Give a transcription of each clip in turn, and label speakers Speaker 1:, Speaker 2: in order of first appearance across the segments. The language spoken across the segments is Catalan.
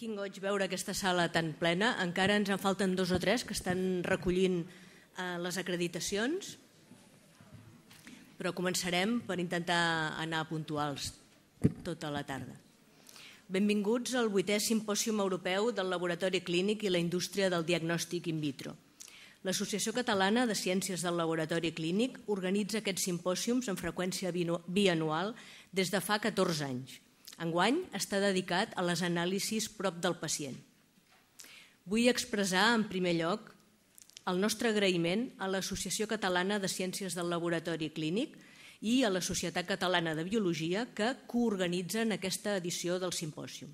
Speaker 1: Quin goig veure aquesta sala tan plena. Encara ens en falten dos o tres que estan recollint eh, les acreditacions, però començarem per intentar anar puntuals tota la tarda. Benvinguts al vuitè Simpòsium Europeu del Laboratori Clínic i la Indústria del Diagnòstic in Vitro. L'Associació Catalana de Ciències del Laboratori Clínic organitza aquests simpòsiums en freqüència bianual des de fa 14 anys – Enguany està dedicat a les anàlisis prop del pacient. Vull expressar, en primer lloc, el nostre agraïment a l'Associació Catalana de Ciències del Laboratori Clínic i a la Societat Catalana de Biologia que coorganitzen aquesta edició del simpòsium.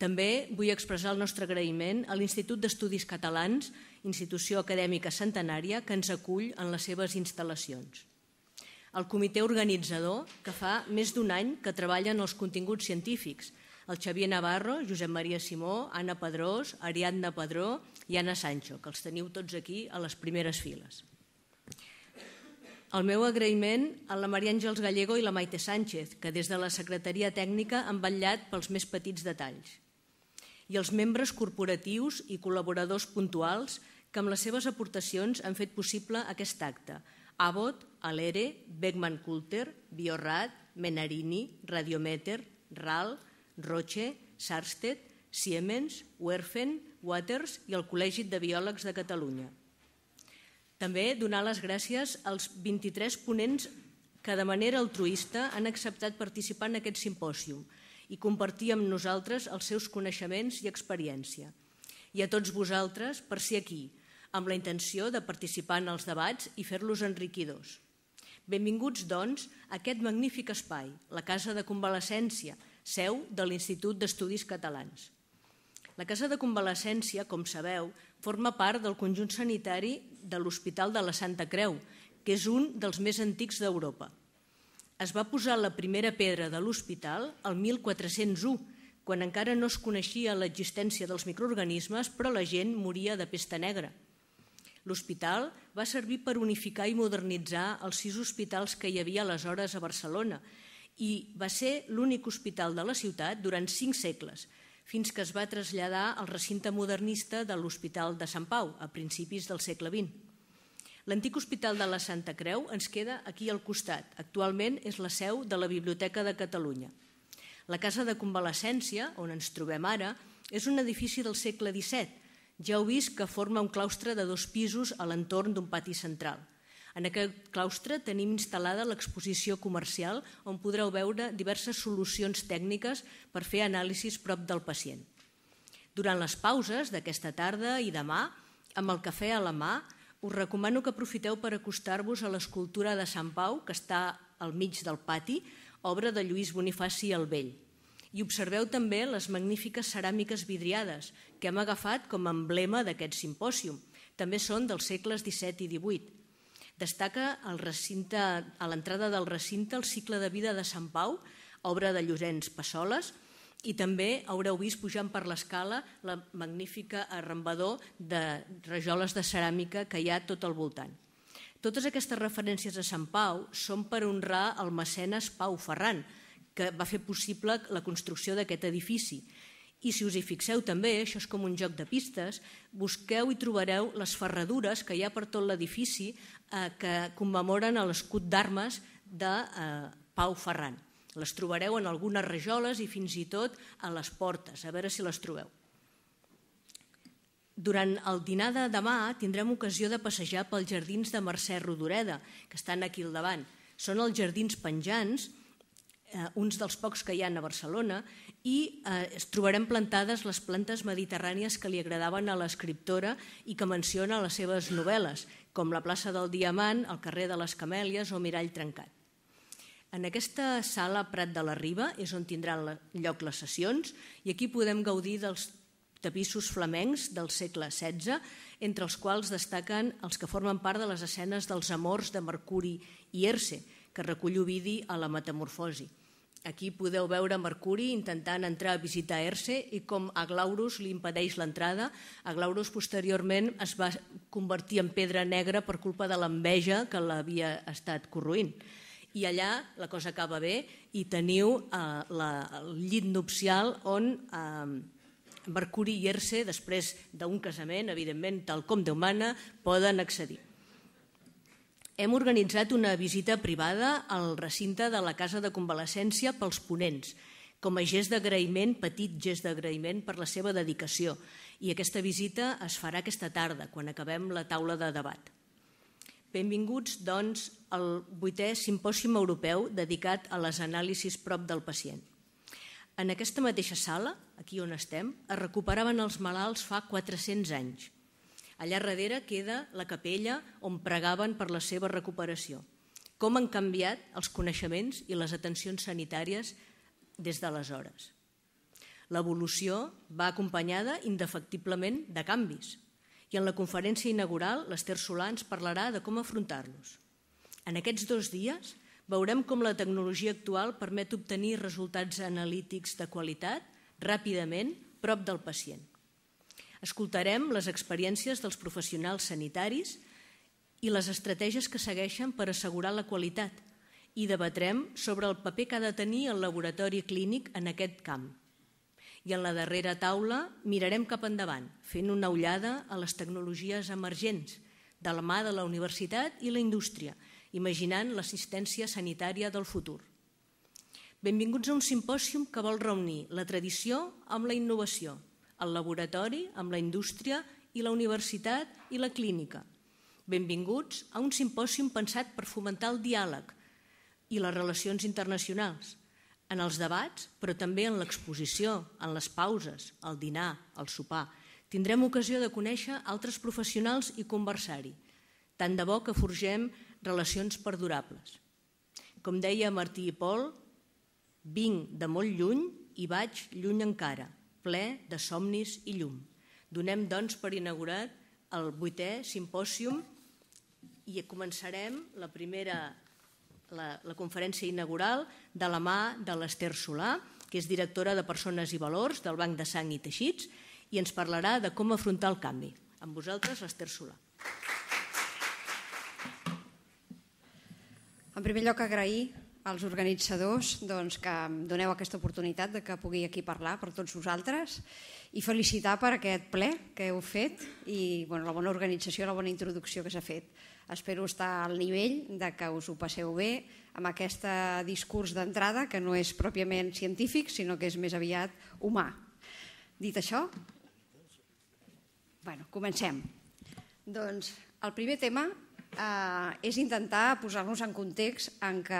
Speaker 1: També vull expressar el nostre agraïment a l'Institut d'Estudis Catalans, institució acadèmica centenària que ens acull en les seves instal·lacions el comitè organitzador que fa més d'un any que treballa en els continguts científics, el Xavier Navarro, Josep Maria Simó, Anna Pedrós, Ariadna Pedró i Anna Sancho, que els teniu tots aquí a les primeres files. El meu agraïment a la Maria Àngels Gallego i la Maite Sánchez, que des de la Secretaria Tècnica han vetllat pels més petits detalls. I els membres corporatius i col·laboradors puntuals que amb les seves aportacions han fet possible aquest acte, Abbott, Alere, Beckman-Coulter, Biorad, Menarini, Radiometer, RAL, Roche, Sarsted, Siemens, Werfen, Waters i el Col·legi de Biòlegs de Catalunya. També donar les gràcies als 23 ponents que de manera altruista han acceptat participar en aquest simpòsium i compartir amb nosaltres els seus coneixements i experiència. I a tots vosaltres per ser aquí, amb la intenció de participar en els debats i fer-los enriquidors. Benvinguts, doncs, a aquest magnífic espai, la Casa de Convalescència, seu de l'Institut d'Estudis Catalans. La Casa de Convalescència, com sabeu, forma part del conjunt sanitari de l'Hospital de la Santa Creu, que és un dels més antics d'Europa. Es va posar la primera pedra de l'hospital el 1401, quan encara no es coneixia l'existència dels microorganismes, però la gent moria de pesta negra. L'hospital va servir per unificar i modernitzar els sis hospitals que hi havia aleshores a Barcelona i va ser l'únic hospital de la ciutat durant cinc segles, fins que es va traslladar al recinte modernista de l'Hospital de Sant Pau a principis del segle XX. L'antic Hospital de la Santa Creu ens queda aquí al costat. Actualment és la seu de la Biblioteca de Catalunya. La Casa de Convalescència, on ens trobem ara, és un edifici del segle XVII ja heu vist que forma un claustre de dos pisos a l'entorn d'un pati central. En aquest claustre tenim instal·lada l'exposició comercial on podreu veure diverses solucions tècniques per fer anàlisis prop del pacient. Durant les pauses d'aquesta tarda i demà, amb el cafè a la mà, us recomano que aprofiteu per acostar-vos a l'escultura de Sant Pau, que està al mig del pati, obra de Lluís Bonifaci el Vell, i observeu també les magnífiques ceràmiques vidriades que hem agafat com a emblema d'aquest simpòsium. També són dels segles XVII i XVIII. Destaca el recinte, a l'entrada del recinte el cicle de vida de Sant Pau, obra de Llorenç Passoles, i també haureu vist pujant per l'escala la magnífica arrambador de rajoles de ceràmica que hi ha tot al voltant. Totes aquestes referències a Sant Pau són per honrar el mecenes Pau Ferran, que va fer possible la construcció d'aquest edifici. I si us hi fixeu també, això és com un joc de pistes, busqueu i trobareu les ferradures que hi ha per tot l'edifici eh, que commemoren l'escut d'armes de eh, Pau Ferran. Les trobareu en algunes rajoles i fins i tot a les portes, a veure si les trobeu. Durant el dinar de demà tindrem ocasió de passejar pels jardins de Mercè Rodoreda, que estan aquí al davant. Són els jardins penjants, Eh, uns dels pocs que hi han a Barcelona, i eh, es trobarem plantades les plantes mediterrànies que li agradaven a l'escriptora i que menciona a les seves novel·les, com la plaça del Diamant, el carrer de les Camèlies o Mirall Trencat. En aquesta sala Prat de la Riba és on tindran lloc les sessions i aquí podem gaudir dels tapissos flamencs del segle XVI, entre els quals destaquen els que formen part de les escenes dels amors de Mercuri i Erce, que recull Ovidi a la Metamorfosi. Aquí podeu veure Mercuri intentant entrar a visitar Erce i com Glaurus li impedeix l'entrada. Glaurus posteriorment es va convertir en pedra negra per culpa de l'enveja que l'havia estat corroint. I allà la cosa acaba bé i teniu eh, la, el llit nupcial on eh, Mercuri i Erce, després d'un casament, evidentment, tal com Déu mana, poden accedir hem organitzat una visita privada al recinte de la Casa de Convalescència pels ponents, com a gest d'agraïment, petit gest d'agraïment per la seva dedicació. I aquesta visita es farà aquesta tarda, quan acabem la taula de debat. Benvinguts, doncs, al vuitè simpòsium europeu dedicat a les anàlisis prop del pacient. En aquesta mateixa sala, aquí on estem, es recuperaven els malalts fa 400 anys – Allà darrere queda la capella on pregaven per la seva recuperació. Com han canviat els coneixements i les atencions sanitàries des d'aleshores. L'evolució va acompanyada indefectiblement de canvis i en la conferència inaugural l'Ester Solà ens parlarà de com afrontar-los. En aquests dos dies veurem com la tecnologia actual permet obtenir resultats analítics de qualitat ràpidament prop del pacient. Escoltarem les experiències dels professionals sanitaris i les estratègies que segueixen per assegurar la qualitat i debatrem sobre el paper que ha de tenir el laboratori clínic en aquest camp. I en la darrera taula mirarem cap endavant, fent una ullada a les tecnologies emergents, de la mà de la universitat i la indústria, imaginant l'assistència sanitària del futur. Benvinguts a un simpòsium que vol reunir la tradició amb la innovació – el laboratori amb la indústria i la universitat i la clínica. Benvinguts a un simpòsium pensat per fomentar el diàleg i les relacions internacionals, en els debats, però també en l'exposició, en les pauses, el dinar, el sopar. Tindrem ocasió de conèixer altres professionals i conversar-hi. Tant de bo que forgem relacions perdurables. Com deia Martí i Pol, vinc de molt lluny i vaig lluny encara – ple de somnis i llum. Donem, doncs, per inaugurat el vuitè simpòsium i començarem la primera la, la conferència inaugural de la mà de l'Ester Solà, que és directora de Persones i Valors del Banc de Sang i Teixits, i ens parlarà de com afrontar el canvi. Amb vosaltres, l'Ester Solà. En primer lloc, agrair
Speaker 2: als organitzadors doncs, que em doneu aquesta oportunitat de que pugui aquí parlar per tots vosaltres i felicitar per aquest ple que heu fet i bueno, la bona organització, la bona introducció que s'ha fet. Espero estar al nivell de que us ho passeu bé amb aquest discurs d'entrada que no és pròpiament científic, sinó que és més aviat humà. Dit això, bueno, comencem. Doncs el primer tema eh, és intentar posar-nos en context en què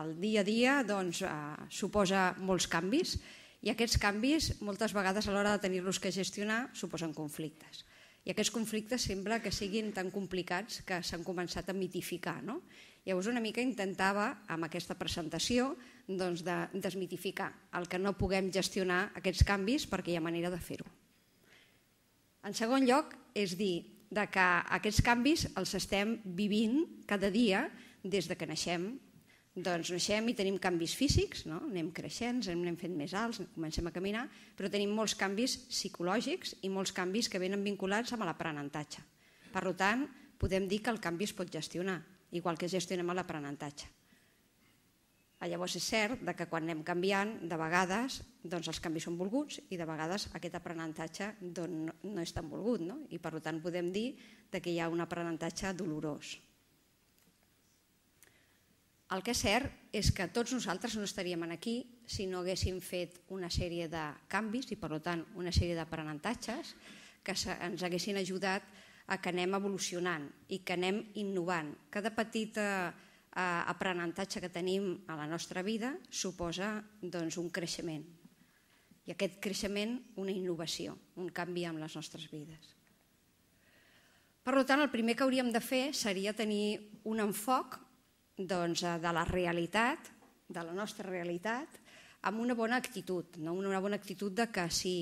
Speaker 2: el dia a dia doncs, eh, suposa molts canvis i aquests canvis moltes vegades a l'hora de tenir-los que gestionar suposen conflictes. I aquests conflictes sembla que siguin tan complicats que s'han començat a mitificar. No? Llavors una mica intentava amb aquesta presentació doncs, de desmitificar el que no puguem gestionar aquests canvis perquè hi ha manera de fer-ho. En segon lloc, és dir, de que aquests canvis els estem vivint cada dia des de que naixem. Doncs naixem i tenim canvis físics, no? anem creixent, anem fent més alts, comencem a caminar, però tenim molts canvis psicològics i molts canvis que venen vinculats amb l'aprenentatge. Per tant, podem dir que el canvi es pot gestionar, igual que gestionem l'aprenentatge. Ah, llavors és cert que quan anem canviant, de vegades doncs els canvis són volguts i de vegades aquest aprenentatge doncs, no és tan volgut no? i per tant podem dir que hi ha un aprenentatge dolorós. El que és cert és que tots nosaltres no estaríem aquí si no haguéssim fet una sèrie de canvis i per tant una sèrie d'aprenentatges que ens haguessin ajudat a que anem evolucionant i que anem innovant. Cada petita eh, aprenentatge que tenim a la nostra vida suposa doncs, un creixement. I aquest creixement, una innovació, un canvi amb les nostres vides. Per tant, el primer que hauríem de fer seria tenir un enfoc doncs, eh, de la realitat, de la nostra realitat, amb una bona actitud, no? una bona actitud de que si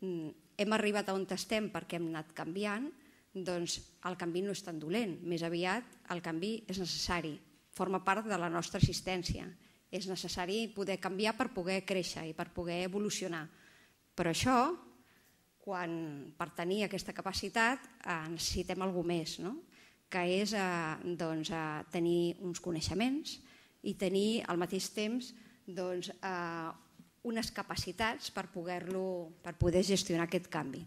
Speaker 2: mm, hem arribat a on estem perquè hem anat canviant, doncs el canvi no és tan dolent, més aviat el canvi és necessari, forma part de la nostra existència. És necessari poder canviar per poder créixer i per poder evolucionar. Però això, quan, per tenir aquesta capacitat, eh, necessitem alguna més, no? que és eh, doncs, eh, tenir uns coneixements i tenir al mateix temps doncs, eh, unes capacitats per, poder per poder gestionar aquest canvi.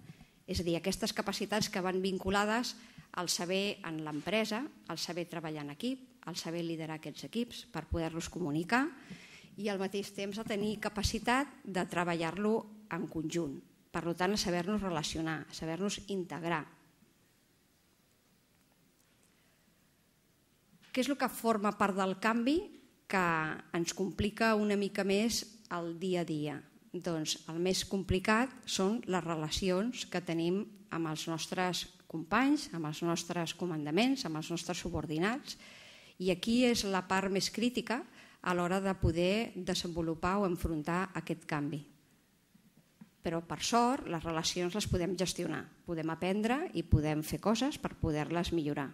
Speaker 2: És a dir, aquestes capacitats que van vinculades a el saber en l'empresa, el saber treballar en equip, el saber liderar aquests equips per poder-los comunicar i al mateix temps a tenir capacitat de treballar-lo en conjunt. Per tant, saber-nos relacionar, saber-nos integrar. Què és el que forma part del canvi que ens complica una mica més el dia a dia? Doncs el més complicat són les relacions que tenim amb els nostres companys, amb els nostres comandaments, amb els nostres subordinats, i aquí és la part més crítica a l'hora de poder desenvolupar o enfrontar aquest canvi. Però, per sort, les relacions les podem gestionar, podem aprendre i podem fer coses per poder-les millorar.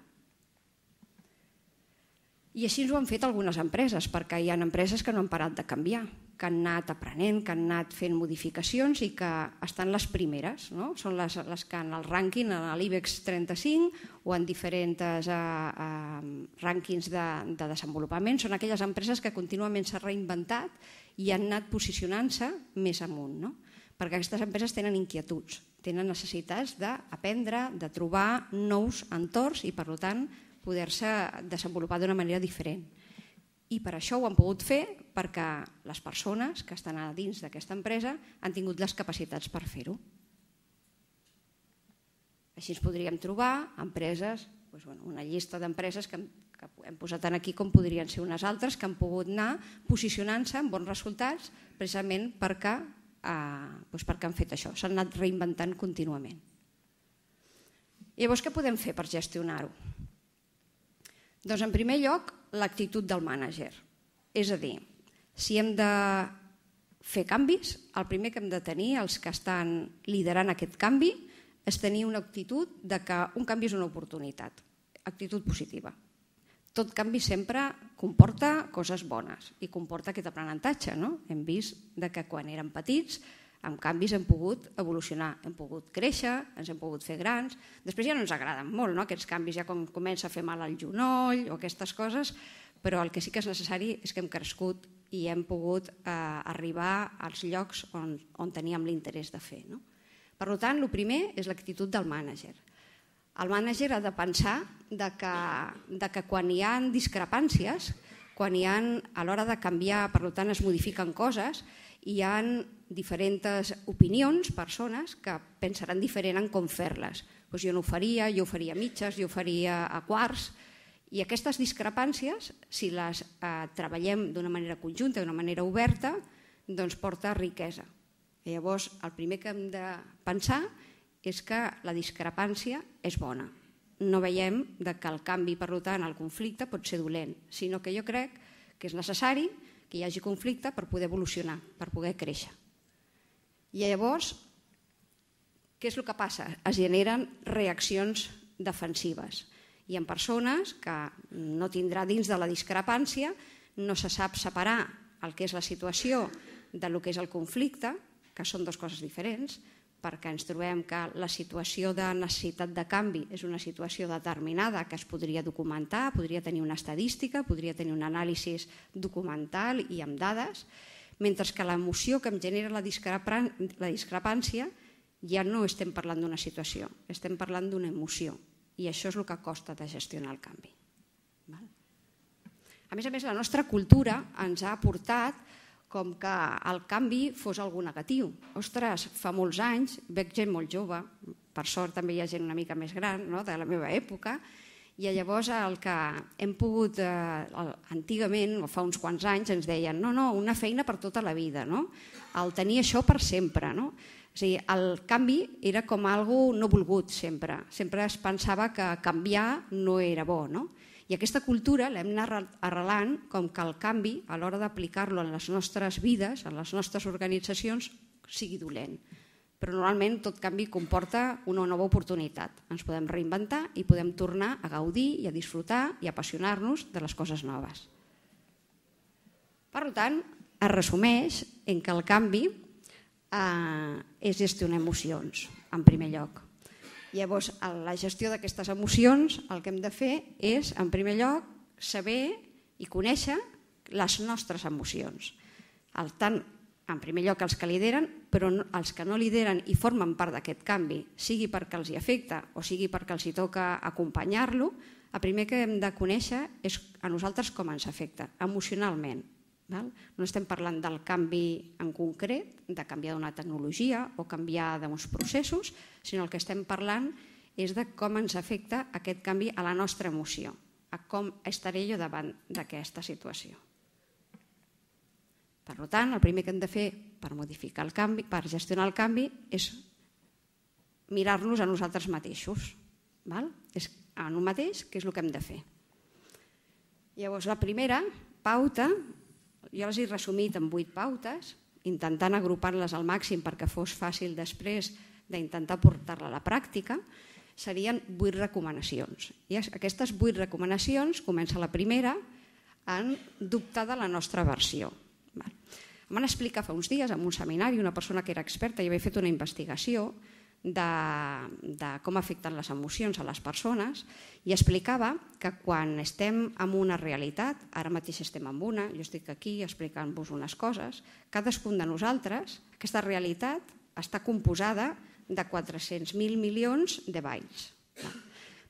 Speaker 2: I així ho han fet algunes empreses, perquè hi ha empreses que no han parat de canviar, que han anat aprenent, que han anat fent modificacions i que estan les primeres. No? Són les, les que en el rànquing, en l'IBEX 35 o en diferents uh, uh, rànquings de, de desenvolupament, són aquelles empreses que contínuament s'han reinventat i han anat posicionant-se més amunt. No? Perquè aquestes empreses tenen inquietuds, tenen necessitats d'aprendre, de trobar nous entorns i, per tant, poder-se desenvolupar d'una manera diferent. I per això ho han pogut fer perquè les persones que estan a dins d'aquesta empresa han tingut les capacitats per fer-ho. Així ens podríem trobar empreses, doncs, bueno, una llista d'empreses que, que hem posat aquí com podrien ser unes altres que han pogut anar posicionant-se amb bons resultats precisament perquè, eh, doncs perquè han fet això, s'han anat reinventant contínuament. Llavors, què podem fer per gestionar-ho? Doncs en primer lloc, l'actitud del mànager. És a dir, si hem de fer canvis, el primer que hem de tenir, els que estan liderant aquest canvi, és tenir una actitud de que un canvi és una oportunitat, actitud positiva. Tot canvi sempre comporta coses bones i comporta aquest aprenentatge. No? Hem vist de que quan érem petits amb canvis hem pogut evolucionar, hem pogut créixer, ens hem pogut fer grans. Després ja no ens agraden molt no? aquests canvis, ja com comença a fer mal al genoll o aquestes coses, però el que sí que és necessari és que hem crescut i hem pogut eh, arribar als llocs on, on teníem l'interès de fer. No? Per tant, el primer és l'actitud del mànager. El mànager ha de pensar de que, de que quan hi ha discrepàncies, quan hi ha a l'hora de canviar, per tant es modifiquen coses, hi ha diferents opinions, persones que pensaran diferent en com fer-les. Doncs jo no ho faria, jo ho faria a mitges, jo ho faria a quarts. I aquestes discrepàncies, si les eh, treballem d'una manera conjunta, d'una manera oberta, doncs porta riquesa. I llavors, el primer que hem de pensar és que la discrepància és bona. No veiem de que el canvi, per tant, el conflicte pot ser dolent, sinó que jo crec que és necessari que hi hagi conflicte per poder evolucionar, per poder créixer. I llavors, què és el que passa? Es generen reaccions defensives. Hi ha persones que no tindrà dins de la discrepància, no se sap separar el que és la situació de lo que és el conflicte, que són dues coses diferents, perquè ens trobem que la situació de necessitat de canvi és una situació determinada que es podria documentar, podria tenir una estadística, podria tenir un anàlisi documental i amb dades, mentre que l'emoció que em genera la, la discrepància ja no estem parlant d'una situació, estem parlant d'una emoció i això és el que costa de gestionar el canvi. A més a més, la nostra cultura ens ha aportat com que el canvi fos algú negatiu. Ostres, fa molts anys veig gent molt jove, per sort també hi ha gent una mica més gran, no? de la meva època, i llavors el que hem pogut, eh, antigament, o fa uns quants anys, ens deien no, no, una feina per tota la vida, no? el tenir això per sempre. No? O sigui, el canvi era com algo no volgut sempre. Sempre es pensava que canviar no era bo. No? I aquesta cultura l'hem anat arrelant com que el canvi, a l'hora d'aplicar-lo en les nostres vides, en les nostres organitzacions, sigui dolent. Però normalment tot canvi comporta una nova oportunitat. Ens podem reinventar i podem tornar a gaudir i a disfrutar i a apassionar-nos de les coses noves. Per tant, es resumeix en que el canvi eh, és gestionar emocions, en primer lloc Llavors, a la gestió d'aquestes emocions, el que hem de fer és, en primer lloc, saber i conèixer les nostres emocions. El tant, en primer lloc, els que lideren, però els que no lideren i formen part d'aquest canvi, sigui perquè els hi afecta o sigui perquè els hi toca acompanyar-lo, el primer que hem de conèixer és a nosaltres com ens afecta, emocionalment, Val? No estem parlant del canvi en concret, de canviar d'una tecnologia o canviar d'uns processos, sinó el que estem parlant és de com ens afecta aquest canvi a la nostra emoció, a com estaré jo davant d'aquesta situació. Per tant, el primer que hem de fer per modificar el canvi, per gestionar el canvi, és mirar-nos a nosaltres mateixos. Val? És a un mateix, que és el que hem de fer. Llavors, la primera pauta jo les he resumit en vuit pautes, intentant agrupar-les al màxim perquè fos fàcil després d'intentar portar-la a la pràctica, serien vuit recomanacions. I aquestes vuit recomanacions, comença la primera, en dubtar de la nostra versió. Em van explicar fa uns dies en un seminari una persona que era experta i havia fet una investigació de, de com afecten les emocions a les persones i explicava que quan estem en una realitat, ara mateix estem en una, jo estic aquí explicant-vos unes coses, cadascun de nosaltres, aquesta realitat està composada de 400.000 milions de bytes.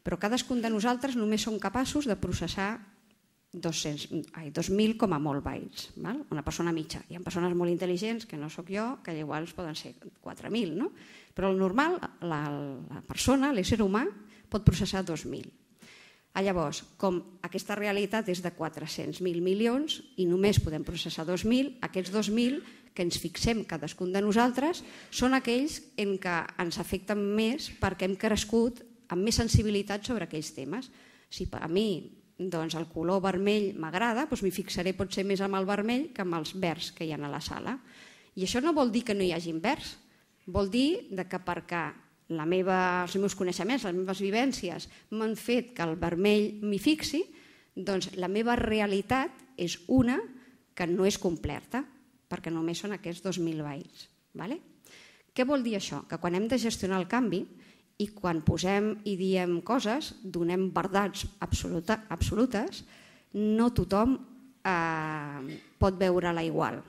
Speaker 2: Però cadascun de nosaltres només som capaços de processar 200, ai, 2.000 com a molt bytes, val? una persona mitja. Hi ha persones molt intel·ligents, que no sóc jo, que igual poden ser 4.000, no? Però el normal, la, la persona, l'ésser humà, pot processar 2.000. Ah, llavors, com aquesta realitat és de 400.000 milions i només podem processar 2.000, aquests 2.000 que ens fixem cadascun de nosaltres són aquells en què ens afecten més perquè hem crescut amb més sensibilitat sobre aquells temes. Si a mi doncs, el color vermell m'agrada, doncs m'hi fixaré potser més amb el vermell que amb els verds que hi ha a la sala. I això no vol dir que no hi hagi verds, Vol dir de que perquè la meva, els meus coneixements, les meves vivències m'han fet que el vermell m'hi fixi, doncs la meva realitat és una que no és completa, perquè només són aquests 2.000 bytes. Vale? Què vol dir això? Que quan hem de gestionar el canvi i quan posem i diem coses, donem verdats absoluta, absolutes, no tothom eh, pot veure-la igual.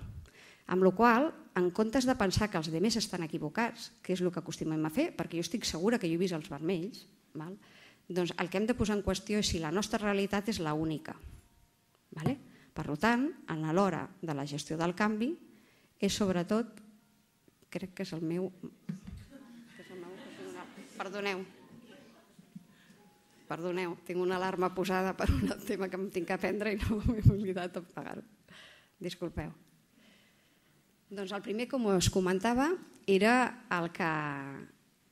Speaker 2: Amb la qual en comptes de pensar que els altres estan equivocats, que és el que acostumem a fer, perquè jo estic segura que jo he vist els vermells, val? doncs el que hem de posar en qüestió és si la nostra realitat és la única. Vale? Per tant, en l'hora de la gestió del canvi, és sobretot, crec que és el meu... Que és el meu perdoneu. Perdoneu, tinc una alarma posada per un tema que em tinc que aprendre i no m'he oblidat d'apagar-ho. Disculpeu. Doncs el primer, com us comentava, era el que,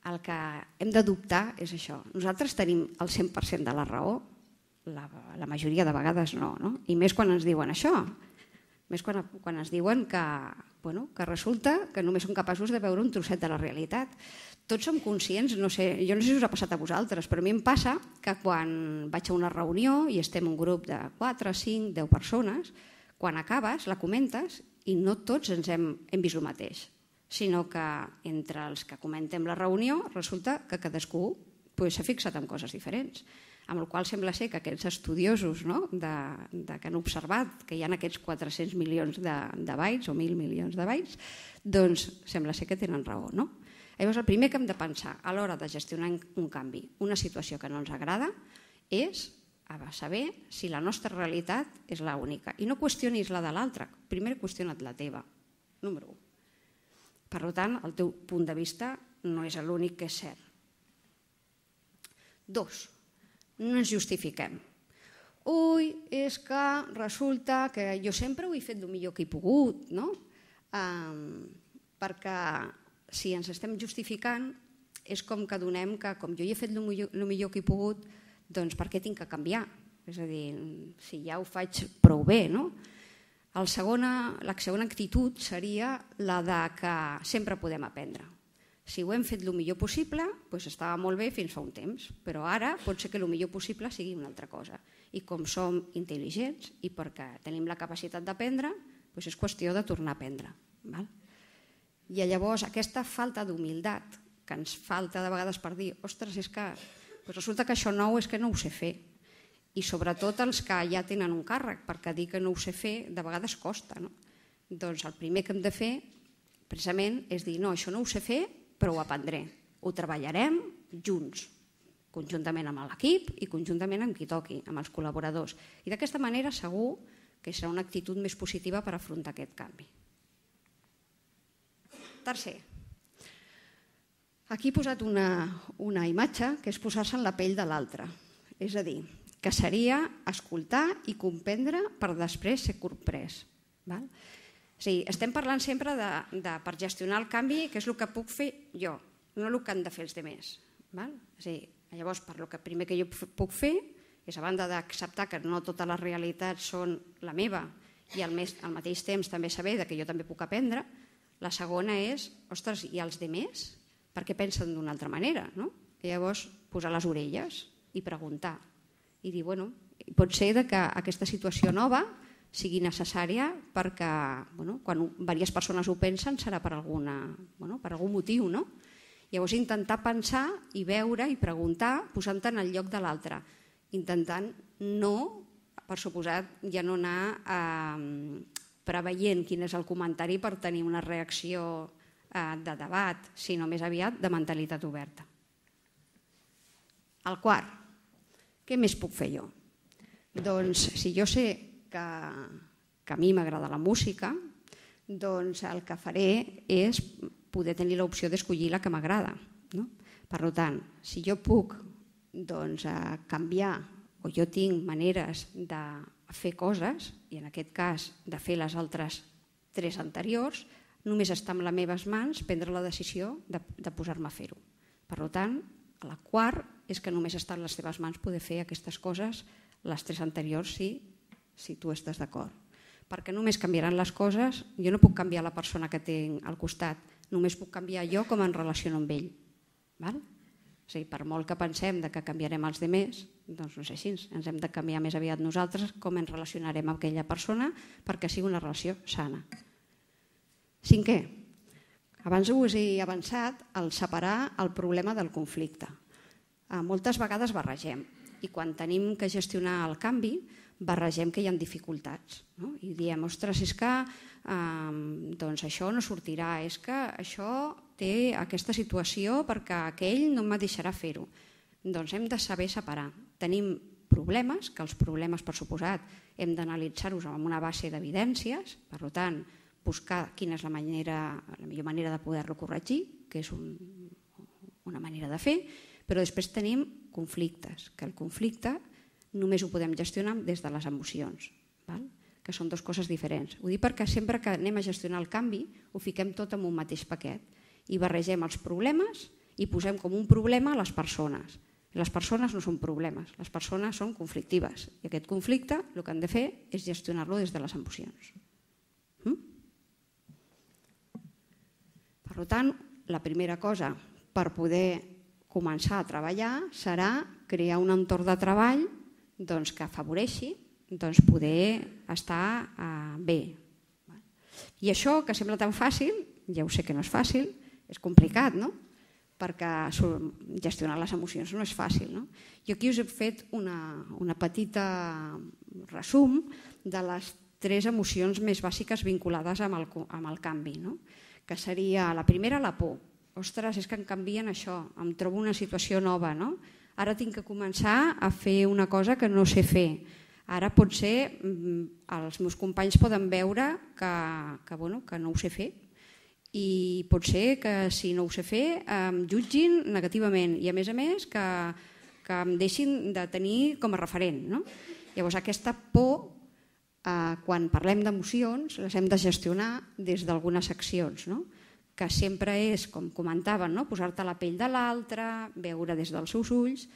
Speaker 2: el que hem de dubtar, és això. Nosaltres tenim el 100% de la raó, la, la majoria de vegades no, no, i més quan ens diuen això, més quan, quan ens diuen que, bueno, que resulta que només som capaços de veure un trosset de la realitat. Tots som conscients, no sé, jo no sé si us ha passat a vosaltres, però a mi em passa que quan vaig a una reunió i estem un grup de 4, 5, 10 persones, quan acabes la comentes i no tots ens hem, hem vist el mateix, sinó que entre els que comentem la reunió resulta que cadascú pues, s'ha fixat en coses diferents amb el qual sembla ser que aquests estudiosos no, de, de que han observat que hi ha aquests 400 milions de, de bytes o 1.000 milions de bytes, doncs sembla ser que tenen raó. No? Llavors, el primer que hem de pensar a l'hora de gestionar un canvi, una situació que no ens agrada, és a saber si la nostra realitat és la única. I no qüestionis la de l'altra, primer qüestiona't la teva, número 1. Per tant, el teu punt de vista no és l'únic que és cert. Dos, no ens justifiquem. Ui, és que resulta que jo sempre ho he fet el millor que he pogut, no? Um, perquè si ens estem justificant és com que donem que com jo hi he fet el millor, el millor que he pogut, doncs per què tinc que canviar? És a dir, si ja ho faig prou bé, no? El segona, la segona actitud seria la de que sempre podem aprendre. Si ho hem fet el millor possible, doncs estava molt bé fins fa un temps, però ara pot ser que el millor possible sigui una altra cosa. I com som intel·ligents i perquè tenim la capacitat d'aprendre, doncs és qüestió de tornar a aprendre. Val? I llavors aquesta falta d'humilitat que ens falta de vegades per dir ostres, és que però resulta que això nou és que no ho sé fer. I sobretot els que ja tenen un càrrec, perquè dir que no ho sé fer de vegades costa. No? Doncs el primer que hem de fer precisament és dir no, això no ho sé fer, però ho aprendré. Ho treballarem junts, conjuntament amb l'equip i conjuntament amb qui toqui, amb els col·laboradors. I d'aquesta manera segur que serà una actitud més positiva per afrontar aquest canvi. Tercer, Aquí he posat una, una imatge que és posar-se en la pell de l'altre, és a dir, que seria escoltar i comprendre per després ser comprès. Val? Sí, estem parlant sempre de, de per gestionar el canvi, que és el que puc fer jo, no el que han de fer els demés. Val? O sigui, llavors, per lo que primer que jo puc fer, és a banda d'acceptar que no totes les realitats són la meva i al, mes, al mateix temps també saber que jo també puc aprendre, la segona és, ostres, i els demés? perquè pensen d'una altra manera. No? I llavors, posar les orelles i preguntar. I dir, bueno, pot ser que aquesta situació nova sigui necessària perquè bueno, quan diverses persones ho pensen serà per, alguna, bueno, per algun motiu. No? Llavors intentar pensar i veure i preguntar posant-te en el lloc de l'altre, intentant no, per suposat, ja no anar eh, preveient quin és el comentari per tenir una reacció Eh, de debat, sinó més aviat de mentalitat oberta. El quart, què més puc fer jo? Doncs si jo sé que, que a mi m'agrada la música, doncs el que faré és poder tenir l'opció d'escollir la que m'agrada. No? Per tant, si jo puc doncs, eh, canviar o jo tinc maneres de fer coses, i en aquest cas de fer les altres tres anteriors, només està en les meves mans prendre la decisió de, de posar-me a fer-ho. Per tant, la quart és que només està en les teves mans poder fer aquestes coses, les tres anteriors sí, si tu estàs d'acord. Perquè només canviaran les coses, jo no puc canviar la persona que tinc al costat, només puc canviar jo com em relaciono amb ell. Val? O sigui, per molt que pensem de que canviarem els demés, doncs no és així, ens hem de canviar més aviat nosaltres com ens relacionarem amb aquella persona perquè sigui una relació sana. Cinquè, abans us he avançat el separar el problema del conflicte. Eh, moltes vegades barregem i quan tenim que gestionar el canvi barregem que hi ha dificultats no? i diem, ostres, és que eh, doncs això no sortirà, és que això té aquesta situació perquè aquell no em deixarà fer-ho. Doncs hem de saber separar. Tenim problemes, que els problemes, per suposat, hem d'analitzar-los amb una base d'evidències, per tant, buscar quina és la, manera, la millor manera de poder-lo corregir, que és un, una manera de fer, però després tenim conflictes, que el conflicte només ho podem gestionar des de les emocions, val? que són dues coses diferents. Ho dic perquè sempre que anem a gestionar el canvi ho fiquem tot en un mateix paquet i barregem els problemes i posem com un problema a les persones. Les persones no són problemes, les persones són conflictives i aquest conflicte el que hem de fer és gestionar-lo des de les emocions. Per tant, la primera cosa per poder començar a treballar serà crear un entorn de treball doncs, que afavoreixi doncs, poder estar eh, bé. I això, que sembla tan fàcil, ja ho sé que no és fàcil, és complicat, no? perquè gestionar les emocions no és fàcil. No? Jo aquí us he fet una, una petita mm, resum de les tres emocions més bàsiques vinculades amb el, amb el canvi. No? que seria la primera la por. Ostres, és que em canvien això, em trobo una situació nova, no? Ara tinc que començar a fer una cosa que no sé fer. Ara potser mm, els meus companys poden veure que, que, bueno, que no ho sé fer i potser que si no ho sé fer em jutgin negativament i a més a més que, que em deixin de tenir com a referent. No? Llavors aquesta por Eh, quan parlem d'emocions les hem de gestionar des d'algunes seccions, no? que sempre és, com comentaven, no? posar-te la pell de l'altre, veure des dels seus ulls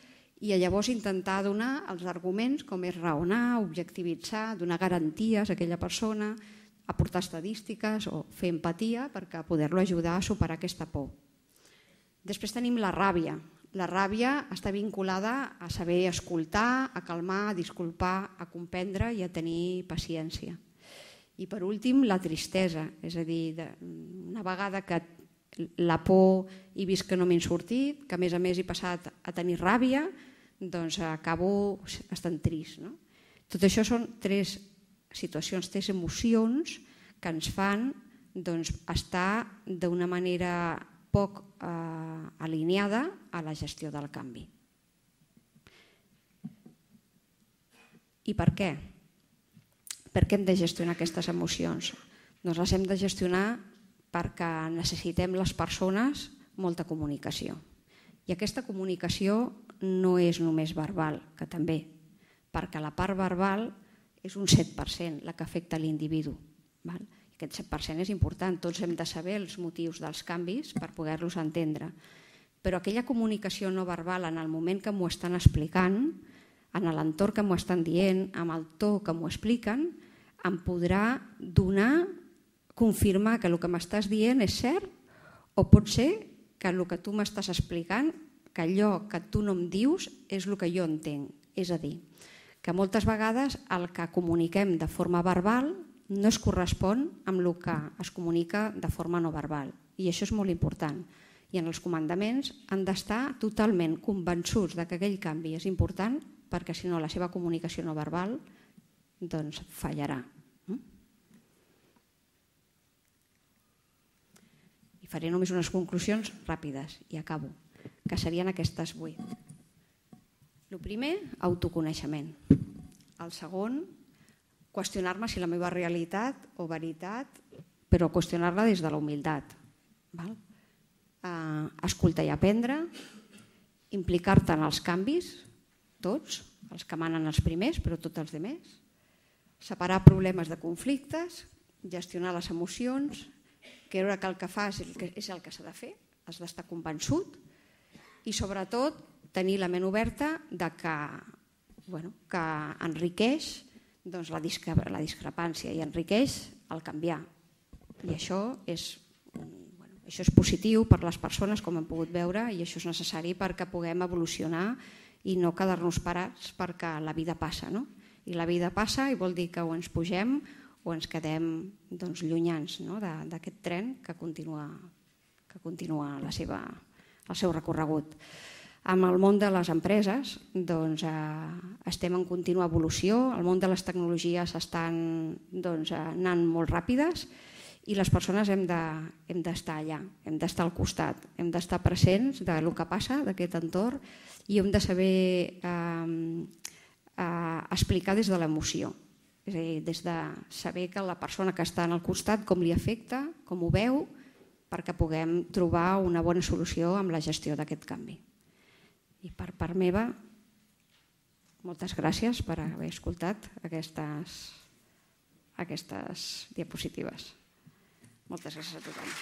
Speaker 2: i llavors intentar donar els arguments com és raonar, objectivitzar, donar garanties a aquella persona, aportar estadístiques o fer empatia perquè poder-lo ajudar a superar aquesta por. Després tenim la ràbia, la ràbia està vinculada a saber escoltar, a calmar, a disculpar, a comprendre i a tenir paciència. I per últim, la tristesa, és a dir, una vegada que la por i vist que no m'he sortit, que a més a més he passat a tenir ràbia, doncs acabo estant trist. No? Tot això són tres situacions, tres emocions que ens fan doncs, estar d'una manera poc eh, alineada a la gestió del canvi. I per què? Per què hem de gestionar aquestes emocions? Doncs les hem de gestionar perquè necessitem les persones molta comunicació. I aquesta comunicació no és només verbal, que també, perquè la part verbal és un 7%, la que afecta l'individu. Val? Aquest 7% és important, tots hem de saber els motius dels canvis per poder-los entendre. Però aquella comunicació no verbal en el moment que m'ho estan explicant, en l'entorn que m'ho estan dient, amb el to que m'ho expliquen, em podrà donar, confirmar que el que m'estàs dient és cert o pot ser que el que tu m'estàs explicant, que allò que tu no em dius és el que jo entenc. És a dir, que moltes vegades el que comuniquem de forma verbal no es correspon amb el que es comunica de forma no verbal. I això és molt important. I en els comandaments han d'estar totalment convençuts de que aquell canvi és important perquè si no la seva comunicació no verbal doncs fallarà. Mm? I faré només unes conclusions ràpides i acabo, que serien aquestes vuit. El primer, autoconeixement. El segon, qüestionar-me si la meva realitat o veritat, però qüestionar-la des de la humilitat. Val? Eh, escoltar i aprendre, implicar-te en els canvis, tots, els que manen els primers, però tots els demés, separar problemes de conflictes, gestionar les emocions, creure que el que fas és el que s'ha de fer, has d'estar convençut i sobretot tenir la ment oberta de que, bueno, que enriqueix doncs la, discre la discrepància i enriqueix el canviar. I això és, bueno, això és positiu per les persones, com hem pogut veure, i això és necessari perquè puguem evolucionar i no quedar-nos parats perquè la vida passa. No? I la vida passa i vol dir que o ens pugem o ens quedem doncs, llunyans no? d'aquest tren que continua, que continua la seva, el seu recorregut. Amb el món de les empreses doncs, eh, estem en contínua evolució, el món de les tecnologies estan doncs, eh, anant molt ràpides i les persones hem d'estar de, hem allà, hem d'estar al costat, hem d'estar presents de lo que passa d'aquest entorn i hem de saber eh, eh, explicar des de l'emoció. És a dir, des de saber que la persona que està al costat, com li afecta, com ho veu, perquè puguem trobar una bona solució amb la gestió d'aquest canvi. I per part meva, moltes gràcies per haver escoltat aquestes, aquestes diapositives. Moltes gràcies a tothom.